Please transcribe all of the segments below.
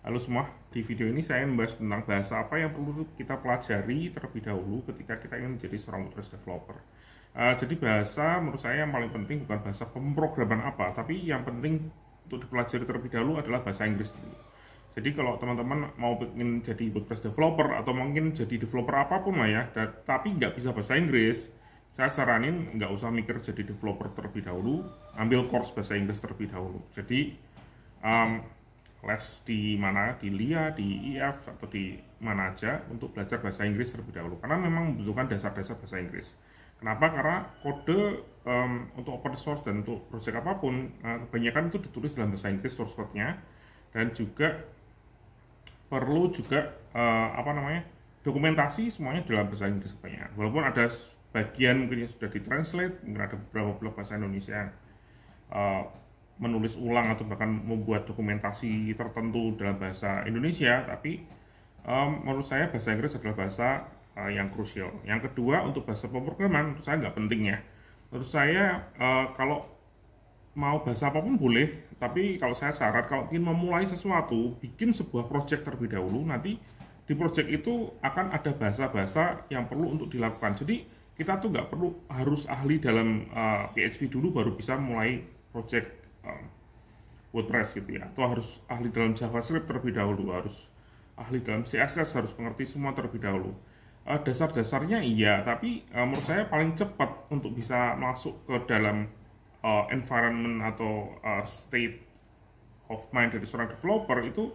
Halo semua, di video ini saya membahas tentang bahasa apa yang perlu kita pelajari terlebih dahulu ketika kita ingin menjadi seorang WordPress developer. Uh, jadi bahasa menurut saya yang paling penting bukan bahasa pemrograman apa, tapi yang penting untuk dipelajari terlebih dahulu adalah bahasa Inggris dulu. Jadi kalau teman-teman mau ingin jadi WordPress developer atau mungkin jadi developer apapun lah ya, dan, tapi nggak bisa bahasa Inggris, saya saranin nggak usah mikir jadi developer terlebih dahulu, ambil course bahasa Inggris terlebih dahulu. Jadi um, les di mana di LIA, di IF atau di mana aja untuk belajar bahasa Inggris terlebih dahulu karena memang membutuhkan dasar-dasar bahasa Inggris. Kenapa? Karena kode um, untuk open source dan untuk project apapun eh, kebanyakan itu ditulis dalam bahasa Inggris source code-nya dan juga perlu juga uh, apa namanya dokumentasi semuanya dalam bahasa Inggris kebanyakan. Walaupun ada bagian mungkin yang sudah ditranslate, mungkin ada beberapa blog bahasa Indonesia. Uh, menulis ulang atau bahkan membuat dokumentasi tertentu dalam bahasa Indonesia, tapi um, menurut saya bahasa Inggris adalah bahasa uh, yang krusial. Yang kedua untuk bahasa pemrograman menurut saya nggak penting ya. Menurut saya uh, kalau mau bahasa apapun boleh, tapi kalau saya syarat kalau ingin memulai sesuatu, bikin sebuah project terlebih dahulu, nanti di project itu akan ada bahasa-bahasa yang perlu untuk dilakukan. Jadi kita tuh nggak perlu harus ahli dalam uh, PHP dulu baru bisa mulai project um, WordPress gitu ya atau harus ahli dalam JavaScript terlebih dahulu harus ahli dalam CSS harus mengerti semua terlebih dahulu uh, dasar-dasarnya iya tapi uh, menurut saya paling cepat untuk bisa masuk ke dalam uh, environment atau uh, state of mind dari seorang developer itu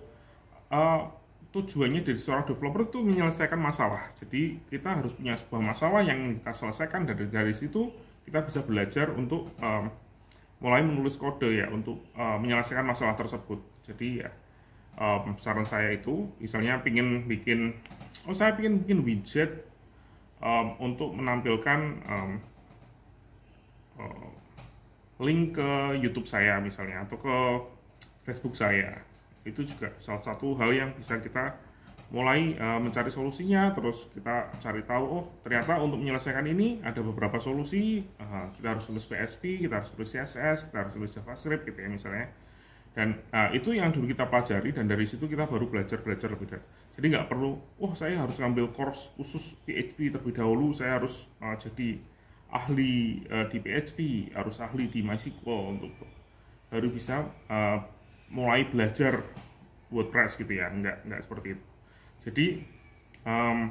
uh, tujuannya dari seorang developer itu menyelesaikan masalah. Jadi kita harus punya sebuah masalah yang kita selesaikan dari dari situ kita bisa belajar untuk um, mulai menulis kode ya untuk uh, menyelesaikan masalah tersebut. Jadi ya um, saran saya itu misalnya pingin bikin oh saya pingin bikin widget um, untuk menampilkan um, uh, link ke YouTube saya misalnya atau ke Facebook saya itu juga salah satu hal yang bisa kita mulai uh, mencari solusinya terus kita cari tahu oh ternyata untuk menyelesaikan ini ada beberapa solusi uh, kita harus tulis PSP kita harus tulis CSS kita harus tulis JavaScript gitu ya misalnya dan uh, itu yang dulu kita pelajari dan dari situ kita baru belajar belajar lebih dari jadi nggak perlu oh saya harus ngambil course khusus PHP terlebih dahulu saya harus uh, jadi ahli uh, di PHP harus ahli di MySQL untuk baru bisa uh, mulai belajar WordPress gitu ya nggak nggak seperti itu jadi um,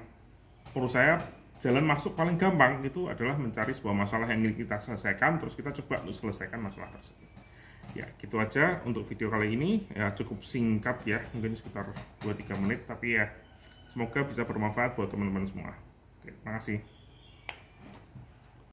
menurut saya jalan masuk paling gampang itu adalah mencari sebuah masalah yang ingin kita selesaikan terus kita coba untuk selesaikan masalah tersebut. Ya, gitu aja untuk video kali ini. Ya cukup singkat ya, mungkin sekitar 2-3 menit tapi ya semoga bisa bermanfaat buat teman-teman semua. Oke, kasih.